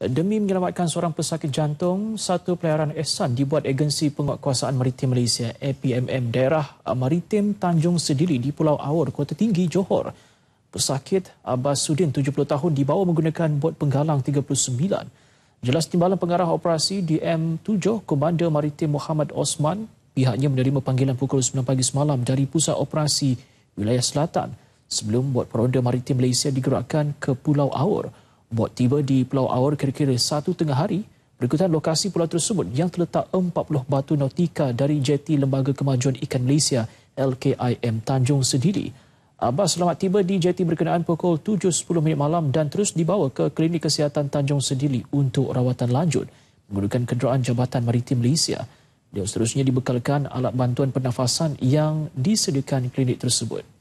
Demi menyelamatkan seorang pesakit jantung, satu pelayaran ehsan dibuat agensi penguatkuasaan maritim Malaysia APMM daerah maritim Tanjung Sedili di Pulau Awor, Kota Tinggi, Johor. Pesakit Abbas Sudin, 70 tahun, dibawa menggunakan bot penggalang 39. Jelas timbalan pengarah operasi di m 7 Komander Maritim Muhammad Osman, pihaknya menerima panggilan pukul 9 pagi semalam dari pusat operasi wilayah selatan sebelum bot peronda maritim Malaysia digerakkan ke Pulau Awor. Bot tiba di Pulau Awar kira-kira satu tengah hari berikutan lokasi pulau tersebut yang terletak 40 batu nautika dari jeti Lembaga Kemajuan Ikan Malaysia LKIM Tanjung Sedili. Abah selamat tiba di jeti berkenaan pukul 7.10 minit malam dan terus dibawa ke Klinik Kesihatan Tanjung Sedili untuk rawatan lanjut menggunakan kenderaan Jabatan Maritim Malaysia. Dia seterusnya dibekalkan alat bantuan pernafasan yang disediakan klinik tersebut.